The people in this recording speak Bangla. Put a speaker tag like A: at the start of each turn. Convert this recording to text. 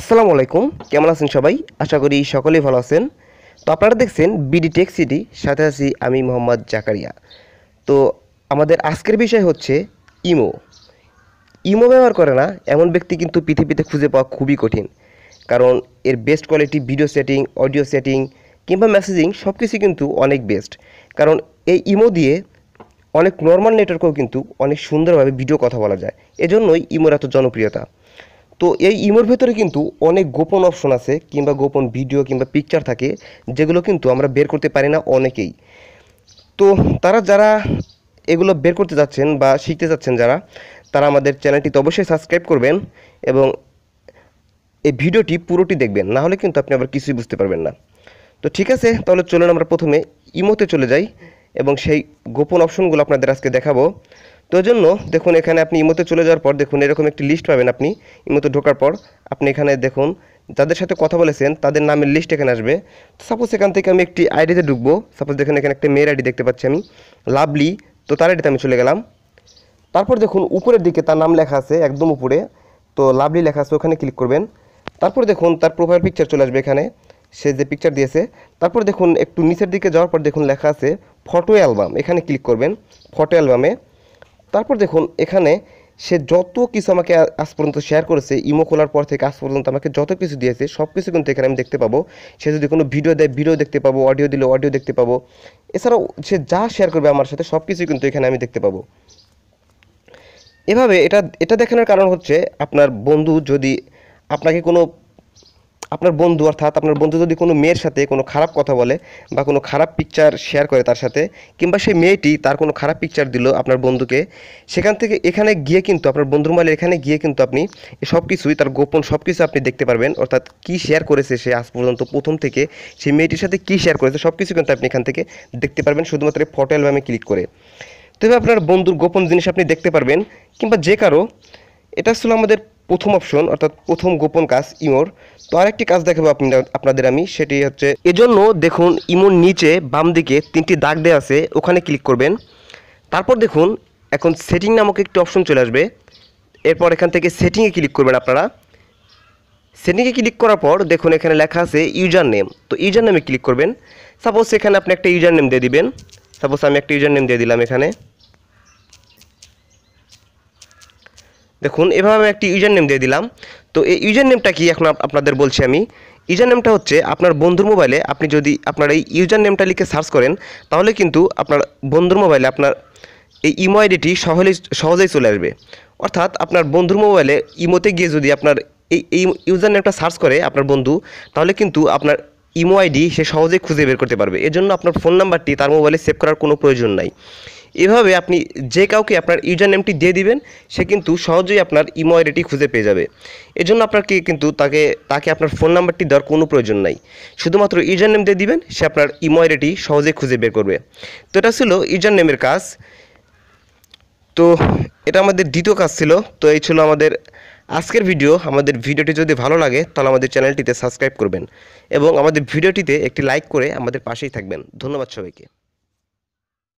A: আসসালামু আলাইকুম কেমন আছেন সবাই আশা করি সকলেই ভালো আছেন তো আপনারা দেখছেন বিডি টেক সিটি সাথে আছি আমি মোহাম্মদ জাকারিয়া তো আমাদের আজকের বিষয় হচ্ছে ইমো ইমো ব্যবহার করে না এমন ব্যক্তি কিন্তু পৃথিবীতে খুঁজে পাওয়া খুবই কঠিন কারণ এর best quality video setting audio setting কিংবা মেসেজিং সব কিছু কিন্তু অনেক বেস্ট কারণ এই ইমো দিয়ে অনেক নর্মাল নেটওয়ার্কেও কিন্তু অনেক সুন্দরভাবে ভিডিও কথা বলা যায় এজন্যই ইমোর এত জনপ্রিয়তা তো এই ইমোর ভেতরে কিন্তু অনেক গোপন অপশন আছে কিংবা গোপন ভিডিও কিংবা পিকচার থাকে যেগুলো কিন্তু আমরা বের করতে পারি না অনেকেই তো তারা যারা এগুলো বের করতে যাচ্ছেন বা শিখতে যাচ্ছেন যারা তারা আমাদের চ্যানেলটি অবশ্যই সাবস্ক্রাইব করবেন এবং এই ভিডিওটি পুরোটি দেখবেন না হলে কিন্তু আপনি আবার কিছুই বুঝতে পারবেন না তো ঠিক আছে তাহলে চলুন আমরা প্রথমে ইমোতে চলে যাই এবং সেই গোপন অপশনগুলো আপনাদের আজকে দেখাবো তো জন্য দেখুন এখানে আপনি ইমোতে চলে যাওয়ার পর দেখুন এরকম একটি লিস্ট পাবেন আপনি ইমোতে ঢোকার পর আপনি এখানে দেখুন যাদের সাথে কথা বলেছেন তাদের নামের লিস্ট এখানে আসবে তো সাপোজ এখান থেকে আমি একটি আইডিতে ঢুকবো সাপোজ দেখুন এখানে একটা মেয়ের আইডি দেখতে পাচ্ছি আমি লাভলি তো তার আইডিতে আমি চলে গেলাম তারপর দেখুন উপরের দিকে তার নাম লেখা আছে একদম উপরে তো লাভলি লেখা আছে ওখানে ক্লিক করবেন তারপর দেখুন তার প্রোফাইল পিকচার চলে আসবে এখানে সে যে পিকচার দিয়েছে তারপর দেখুন একটু নিচের দিকে যাওয়ার পর দেখুন লেখা আছে ফটো অ্যালবাম এখানে ক্লিক করবেন ফটো অ্যালবামে তারপর দেখুন এখানে সে যত কিছু আমাকে আজ পর্যন্ত শেয়ার করেছে ইমো খোলার পর থেকে আজ পর্যন্ত আমাকে যত কিছু দিয়েছে সব কিছু কিন্তু এখানে আমি দেখতে পাবো সে যদি কোনো ভিডিও দেয় ভিডিও দেখতে পাবো অডিও দিলে অডিও দেখতে পাবো এছাড়াও সে যা শেয়ার করবে আমার সাথে সব কিছু কিন্তু এখানে আমি দেখতে পাবো এভাবে এটা এটা দেখানোর কারণ হচ্ছে আপনার বন্ধু যদি আপনাকে কোনো আপনার বন্ধু অর্থাৎ আপনার বন্ধু যদি কোনো মেয়ের সাথে কোনো খারাপ কথা বলে বা কোনো খারাপ পিকচার শেয়ার করে তার সাথে কিংবা সেই মেয়েটি তার কোনো খারাপ পিকচার দিল আপনার বন্ধুকে সেখান থেকে এখানে গিয়ে কিন্তু আপনার বন্ধুর মালে এখানে গিয়ে কিন্তু আপনি সব কিছুই তার গোপন সব কিছু আপনি দেখতে পারবেন অর্থাৎ কি শেয়ার করেছে সে আজ পর্যন্ত প্রথম থেকে সেই মেয়েটির সাথে কি শেয়ার করেছে সব কিছু কিন্তু আপনি এখান থেকে দেখতে পারবেন শুধুমাত্র ফটো অ্যালবামে ক্লিক করে তবে আপনার বন্ধুর গোপন জিনিস আপনি দেখতে পারবেন কিংবা যে কারো এটা আসলে আমাদের প্রথম অপশন অর্থাৎ প্রথম গোপন কাজ ইমোর তো আরেকটি কাজ দেখাবো আপনাদের আমি সেটি হচ্ছে এজন্য দেখুন ইমোর নিচে বাম দিকে তিনটি দাগ দেওয়া আছে ওখানে ক্লিক করবেন তারপর দেখুন এখন সেটিং নামক একটি অপশন চলে আসবে এরপর এখান থেকে সেটিংয়ে ক্লিক করবেন আপনারা সেটিংয়ে ক্লিক করার পর দেখুন এখানে লেখা আছে ইউজার নেম তো ইউজার নেমে ক্লিক করবেন সাপোজ এখানে আপনি একটা ইউজার নেম দিয়ে দিবেন সাপোজ আমি একটা ইউজার নেম দিয়ে দিলাম এখানে দেখুন এভাবে আমি একটি ইউজার নেম দিয়ে দিলাম তো এই ইউজার নেমটা কি এখন আপনাদের বলছি আমি ইউজার নেমটা হচ্ছে আপনার বন্ধুর মোবাইলে আপনি যদি আপনার এই ইউজার নেমটা লিখে সার্চ করেন তাহলে কিন্তু আপনার বন্ধুর মোবাইলে আপনার এই ইমো আইডিটি সহজেই সহজেই চলে আসবে অর্থাৎ আপনার বন্ধুর মোবাইলে ইমোতে গিয়ে যদি আপনার এই এই ইউজার নেমটা সার্চ করে আপনার বন্ধু তাহলে কিন্তু আপনার ইমো আইডি সে সহজেই খুঁজে বের করতে পারবে এর জন্য আপনার ফোন নাম্বারটি তার মোবাইলে সেভ করার কোনো প্রয়োজন নাই এভাবে আপনি যে কাউকে আপনার ইউজার নেমটি দিয়ে দিবেন সে কিন্তু সহজেই আপনার ইমো আইডিটি খুঁজে পেয়ে যাবে এজন্য আপনাকে কিন্তু তাকে তাকে আপনার ফোন নাম্বারটি দেওয়ার কোনো প্রয়োজন নাই শুধুমাত্র ইউজার নেম দিয়ে দিবেন সে আপনার ইমো আইডিটি সহজেই খুঁজে বের করবে তো এটা ছিল ইউজার নেমের কাজ তো এটা আমাদের দ্বিতীয় কাজ ছিল তো এই ছিল আমাদের আজকের ভিডিও আমাদের ভিডিওটি যদি ভালো লাগে তাহলে আমাদের চ্যানেলটিতে সাবস্ক্রাইব করবেন এবং আমাদের ভিডিওটিতে একটি লাইক করে আমাদের পাশেই থাকবেন ধন্যবাদ সবাইকে